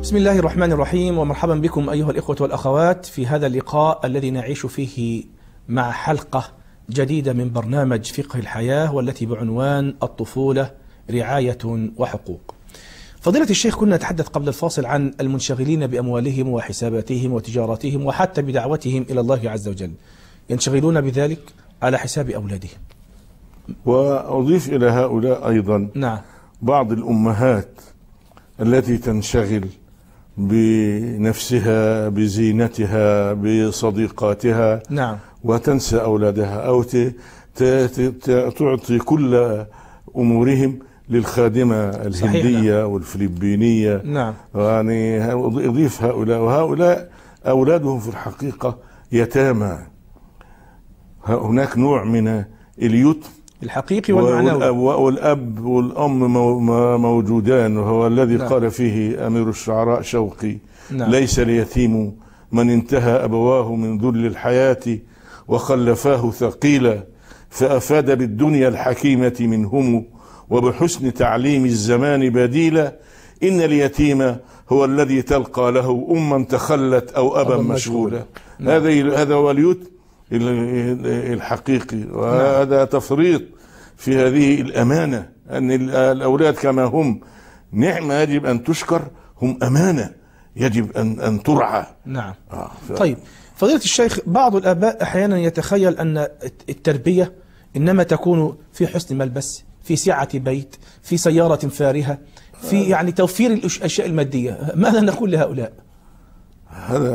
بسم الله الرحمن الرحيم ومرحبا بكم ايها الاخوه والاخوات في هذا اللقاء الذي نعيش فيه مع حلقه جديده من برنامج فقه الحياه والتي بعنوان الطفوله رعايه وحقوق. فضيلة الشيخ كنا نتحدث قبل الفاصل عن المنشغلين باموالهم وحساباتهم وتجاراتهم وحتى بدعوتهم الى الله عز وجل. ينشغلون بذلك على حساب اولادهم. واضيف الى هؤلاء ايضا نعم بعض الامهات التي تنشغل بنفسها بزينتها بصديقاتها نعم وتنسى أولادها أو تعطي كل أمورهم للخادمة الهندية نعم. والفلبينية نعم يعني أضيف هؤلاء وهؤلاء أولادهم في الحقيقة يتامى هناك نوع من اليتم الحقيقي والمعنوي والأب والأم موجودان وهو الذي نعم. قال فيه أمير الشعراء شوقي نعم. ليس اليتيم من انتهى أبواه من ذل الحياة وخلفاه ثقيلا فأفاد بالدنيا الحكيمة منهم وبحسن تعليم الزمان بديلا إن اليتيم هو الذي تلقى له أما تخلت أو أبا مشغولا نعم. هذا هو اليتم الحقيقي نعم. وهذا تفريط في هذه الأمانة أن الأولاد كما هم نعمة يجب أن تشكر هم أمانة يجب أن أن ترعى نعم آه ف... طيب فضيلة الشيخ بعض الآباء أحيانا يتخيل أن التربية إنما تكون في حسن ملبس في سعة بيت في سيارة فارهة في آه. يعني توفير الأشياء المادية ماذا نقول لهؤلاء هذا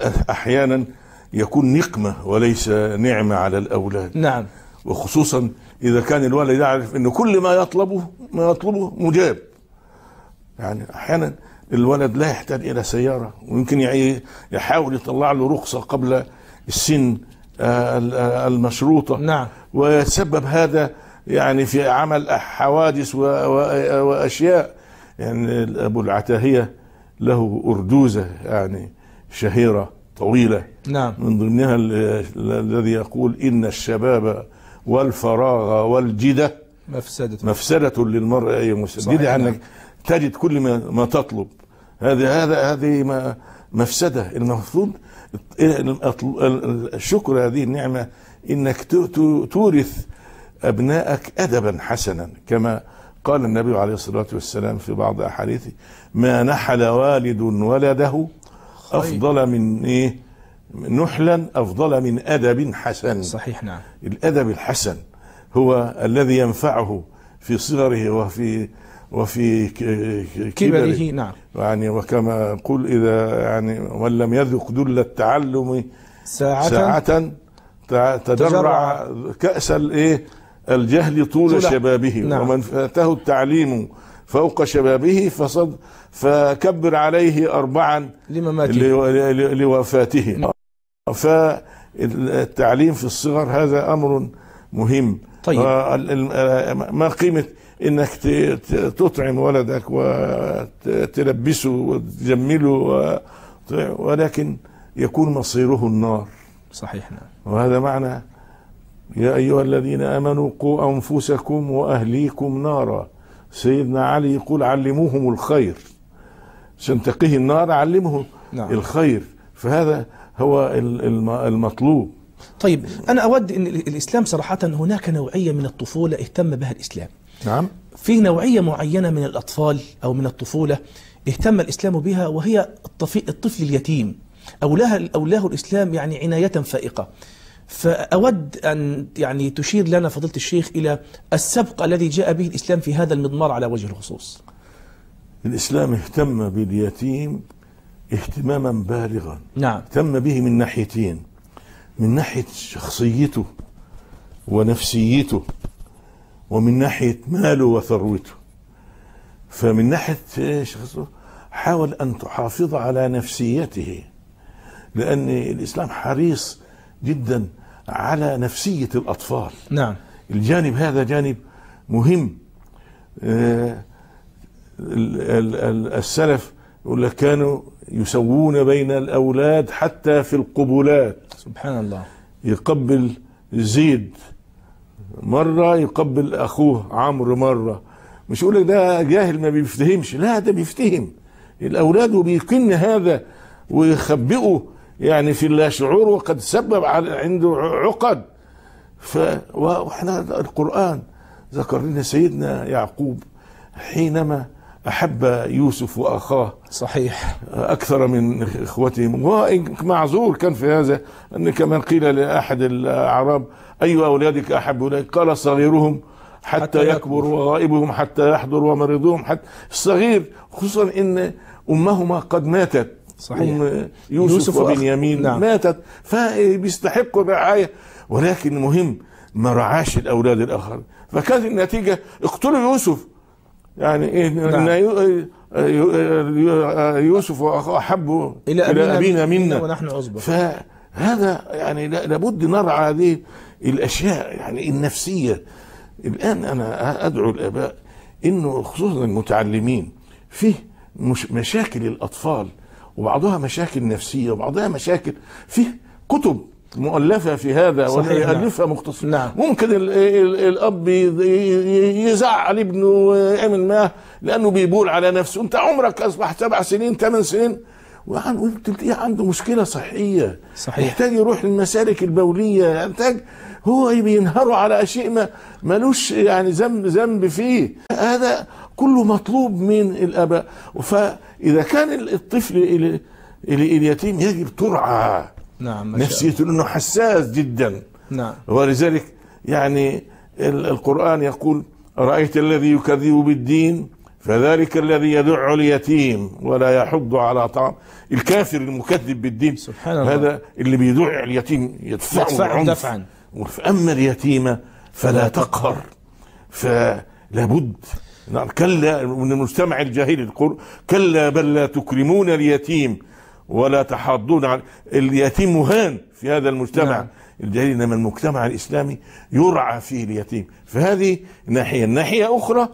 آه، أحيانا يكون نقمة وليس نعمة على الأولاد نعم وخصوصا إذا كان الوالد يعرف أن كل ما يطلبه ما يطلبه مجاب يعني أحيانا الولد لا يحتاج إلى سيارة ويمكن يحاول يطلع له رخصة قبل السن آه، آه، المشروطة نعم ويتسبب هذا يعني في عمل حوادث وأشياء يعني أبو العتاهية له أردوزة يعني شهيرة طويلة نعم من ضمنها الذي يقول إن الشباب والفراغ والجدة مفسدة مفسدة للمرء أي مسلم جدة أنك تجد كل ما, ما تطلب هذه هذا هذه مفسدة المفروض الشكر هذه النعمة إنك تورث أبنائك أدبا حسنا كما قال النبي عليه الصلاة والسلام في بعض أحاديثه ما نحل والد ولده طيب. افضل من ايه نحلا افضل من ادب حسن صحيح نعم الادب الحسن هو الذي ينفعه في صغره وفي وفي كبره نعم يعني وكما قل اذا يعني من لم يذق دل التعلم ساعة, ساعة تدرع كأس الايه الجهل طول, طول شبابه نعم. ومن فاته التعليم فوق شبابه فصد فكبر عليه أربعا لمماته لوفاته نعم. فالتعليم في الصغر هذا أمر مهم طيب ما قيمة انك تطعم ولدك وتلبسه وتجمله ولكن يكون مصيره النار صحيح نعم وهذا معنى يا ايها الذين امنوا قوا انفسكم واهليكم نارا سيدنا علي يقول علموهم الخير سنتقيه النار علمهم نعم. الخير فهذا هو المطلوب طيب أنا أود أن الإسلام صراحة هناك نوعية من الطفولة اهتم بها الإسلام نعم في نوعية معينة من الأطفال أو من الطفولة اهتم الإسلام بها وهي الطفل اليتيم أولاها أولاه الإسلام يعني عناية فائقة فأود أن يعني تشير لنا فضيلة الشيخ إلى السبق الذي جاء به الإسلام في هذا المضمار على وجه الخصوص الإسلام اهتم باليتيم اهتماما بالغا نعم اهتم به من ناحيتين من ناحية شخصيته ونفسيته ومن ناحية ماله وثروته فمن ناحية شخصه حاول أن تحافظ على نفسيته لأن الإسلام حريص جدا على نفسية الأطفال نعم الجانب هذا جانب مهم آه، السلف يقول لك كانوا يسوون بين الأولاد حتى في القبلات سبحان الله يقبل زيد مرة يقبل أخوه عمرو مرة مش يقول لك ده جاهل ما بيفتهمش لا ده بيفتهم الأولاد وبيقن هذا ويخبئه يعني في اللاشعور وقد سبب عنده عقد ف واحنا القرآن ذكر لنا سيدنا يعقوب حينما أحب يوسف وأخاه صحيح أكثر من إخوتهم ومعذور كان في هذا أن كمان قيل لأحد الأعراب أي أيوة أولادك أحب اولادك قال صغيرهم حتى, حتى يكبر وغائبهم حتى يحضر ومريضهم حتى الصغير خصوصا أن أمهما قد ماتت صحيح. أم يوسف, يوسف وبنيامين نعم. ماتت فبيستحقوا الرعاية ولكن مهم ما رعاش الأولاد الآخرين فكانت النتيجة اقتلوا يوسف يعني إيه نعم. إيه، يوسف احب الى ابينا, أبينا منا ونحن عصبه فهذا يعني لابد نرعى هذه الاشياء يعني النفسيه الان انا ادعو الاباء انه خصوصا المتعلمين فيه مش مشاكل الاطفال وبعضها مشاكل نفسيه وبعضها مشاكل فيه كتب مؤلفه في هذا نعم. ويؤلفها مختص نعم. ممكن الـ الـ الاب يزعل ابنه يعمل ما لانه بيبول على نفسه انت عمرك اصبح سبع سنين ثمان سنين وتلاقيه عنده مشكله صحيه صحيح يحتاج يروح للمسالك البوليه يحتاج هو بينهاروا على شيء ما ملوش يعني ذنب ذنب فيه هذا كله مطلوب من الاباء فاذا كان الطفل اليتيم يجب ترعى نعم نفسيته لانه حساس جدا نعم ولذلك يعني القران يقول ارايت الذي يكذب بالدين فذلك الذي يدع اليتيم ولا يحض على طعام الكافر المكذب بالدين سبحان الله هذا اللي بيدع اليتيم يدفعه, يدفعه دفعا واما اليتيمه فلا تقهر فلابد نعم كلا من المجتمع الجاهلي القر كلا بل لا تكرمون اليتيم ولا تحاضون على اليتيم مهان في هذا المجتمع نعم. الجاهلي انما المجتمع الاسلامي يرعى فيه اليتيم فهذه ناحيه الناحيه اخرى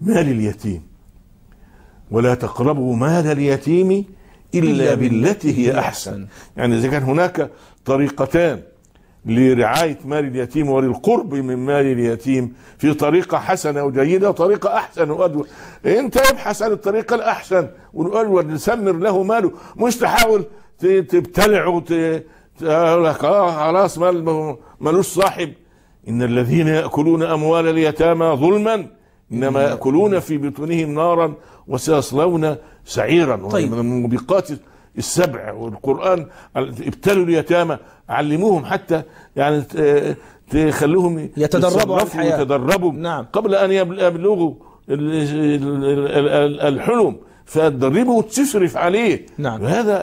مال اليتيم ولا تقربوا مال اليتيم إلا بالتي هي أحسن يعني إذا كان هناك طريقتان لرعاية مال اليتيم وللقرب من مال اليتيم في طريقة حسنة وجيدة وطريقة أحسن وأدوى أنت ابحث عن الطريقة الأحسن ونقول نسمر له ماله مش تحاول تبتلعه لك آه خلاص مال صاحب إن الذين يأكلون أموال اليتامى ظلما انما ياكلون في بطونهم نارا وسيصلون سعيرا طيب. من الموبقات السبع والقران ابتلوا اليتامى علموهم حتى يعني تخلوهم يتدربوا الحياه يتدربوا نعم. قبل ان يبلغوا الحلم فتدربه وتصرف عليه نعم هذا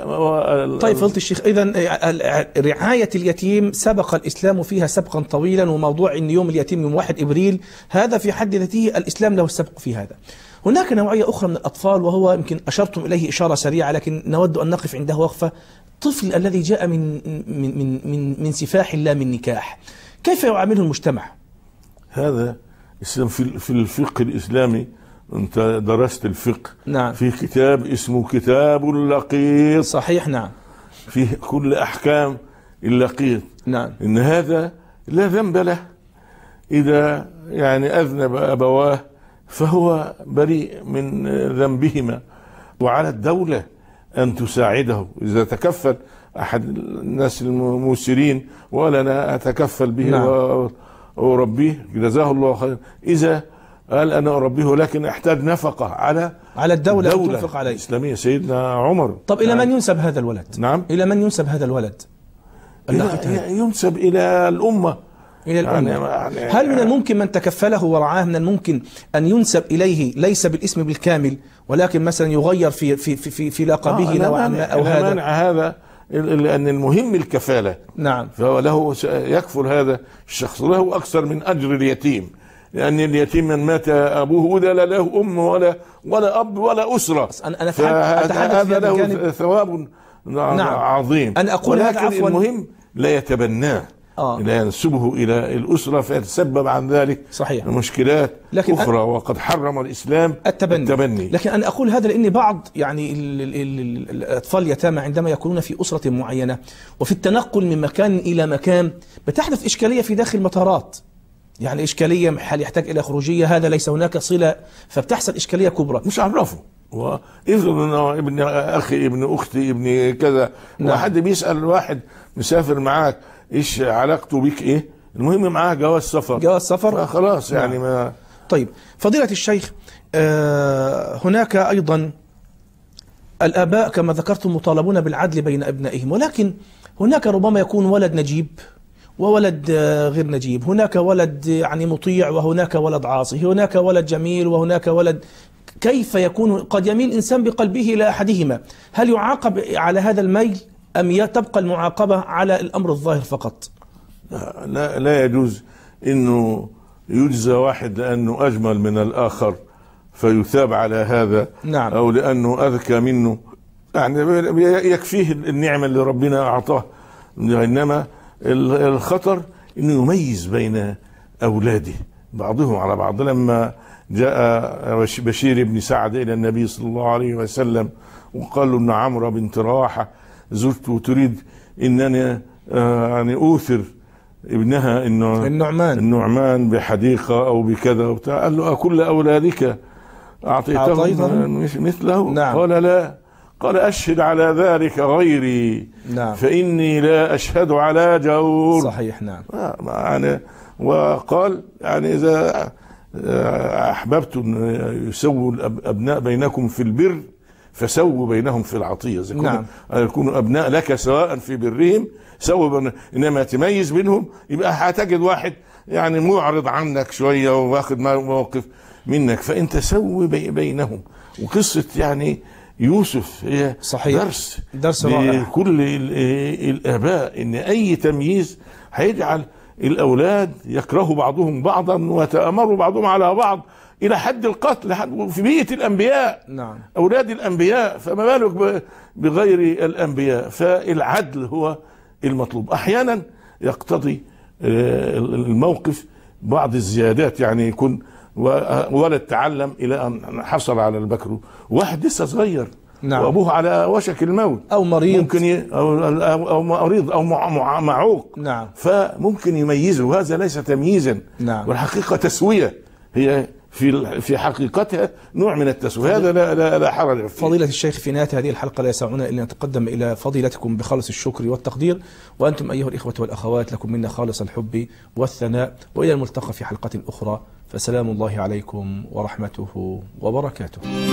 طيب فضلت الشيخ اذا آه، آه، آه، رعايه اليتيم سبق الاسلام فيها سبقا طويلا وموضوع ان يوم اليتيم يوم 1 ابريل هذا في حد ذاته الاسلام له السبق في هذا هناك نوعيه اخرى من الاطفال وهو يمكن اشرتم اليه اشاره سريعه لكن نود ان نقف عنده وقفه الطفل الذي جاء من من من من, من سفاح لا من نكاح كيف يعامله المجتمع هذا في الفقه الاسلامي انت درست الفقه نعم في كتاب اسمه كتاب اللقيط صحيح نعم فيه كل احكام اللقيط نعم ان هذا لا ذنب له اذا يعني اذنب ابواه فهو بريء من ذنبهما وعلى الدوله ان تساعده اذا تكفل احد الناس الموسرين ولا انا اتكفل به نعم. واربيه جزاه الله خيرا اذا قال انا اربيه لكن احتاج نفقه على على الدوله دولة تنفق عليه الاسلاميه سيدنا عمر طب الى من نعم. ينسب هذا الولد؟ نعم الى من ينسب هذا الولد؟ يعني ينسب الى الامه إلى الأمة يعني-, يعني هل من الممكن من تكفله ورعاه من الممكن أن ينسب إليه ليس بالاسم بالكامل ولكن مثلا يغير في في في, في لقبه آه نوعا ما أو هذا مانع هذا لأن المهم الكفالة نعم فهو له يكفل هذا الشخص له أكثر من أجر اليتيم لأن اليتيم من مات أبوه ولا لا له أم ولا ولا أب ولا أسرة أنا أنا هذا له ثواب نعم. عظيم أنا أقول ولكن عفوا المهم لا يتبناه آه. لا ينسبه الى الاسره فيتسبب عن ذلك صحيح مشكلات لكن اخرى أن... وقد حرم الاسلام التبني. التبني لكن انا اقول هذا لان بعض يعني ال ال ال الاطفال اليتامى عندما يكونون في اسره معينه وفي التنقل من مكان الى مكان بتحدث اشكاليه في داخل المطارات يعني إشكالية هل يحتاج إلى خروجية هذا ليس هناك صلة فبتحصل إشكالية كبرى مش عرفه وافرض ابن اخي ابن اختي ابن كذا نعم. واحد بيسال الواحد مسافر معاك ايش علاقته بك ايه المهم معاه جواز سفر جواز سفر خلاص نعم. يعني نعم. ما طيب فضيلة الشيخ آه هناك أيضا الآباء كما ذكرتم مطالبون بالعدل بين أبنائهم ولكن هناك ربما يكون ولد نجيب وولد آه، غير نجيب هناك ولد يعني مطيع وهناك ولد عاصي هناك ولد جميل وهناك ولد كيف يكون قد يميل إنسان بقلبه إلى أحدهما هل يعاقب على هذا الميل أم تبقى المعاقبة على الأمر الظاهر فقط لا, لا يجوز أنه يجزى واحد لأنه أجمل من الآخر فيثاب على هذا نعم. أو لأنه أذكى منه يعني يكفيه النعمة اللي ربنا أعطاه إنما الخطر انه يميز بين اولاده بعضهم على بعض لما جاء بشير بن سعد الى النبي صلى الله عليه وسلم وقال له ان عمرو بنت راحه زرت وتريد انني يعني اوثر ابنها انه النعمان النعمان بحديقه او بكذا وبتاع قال له اكل اولادك اعطيتهم مثله نعم. قال لا قال أشهد على ذلك غيري نعم. فإني لا أشهد على جور صحيح نعم آه، يعني وقال يعني إذا آه، أحببت أن يسووا الأبناء بينكم في البر فسووا بينهم في العطية إذا نعم. يكونوا أبناء لك سواء في برهم سووا إنما تميز بينهم يبقى هتجد واحد يعني معرض عنك شوية وواخد موقف منك فأنت سوي بينهم وقصة يعني يوسف هي إيه، صحيح. درس درس رائع لكل إيه، الآباء إن أي تمييز هيجعل الأولاد يكرهوا بعضهم بعضا ويتآمروا بعضهم على بعض إلى حد القتل في بيئة الأنبياء نعم. أولاد الأنبياء فما بالك بغير الأنبياء فالعدل هو المطلوب أحيانا يقتضي آه، الموقف بعض الزيادات يعني يكون وولد تعلم الى ان حصل على البكر واحد لسه صغير نعم. وابوه على وشك الموت او مريض ممكن ي... أو... أو... او مريض او مع... معوق نعم فممكن يميزه هذا ليس تمييزا نعم والحقيقه تسويه هي في في حقيقتها نوع من التسويه هذا لا لا, لا حرج فيه فضيلة الشيخ في نهاية هذه الحلقة لا يسعنا إلا نتقدم إلى فضيلتكم بخالص الشكر والتقدير وأنتم أيها الإخوة والأخوات لكم منا خالص الحب والثناء وإلى الملتقى في حلقة أخرى فسلام الله عليكم ورحمته وبركاته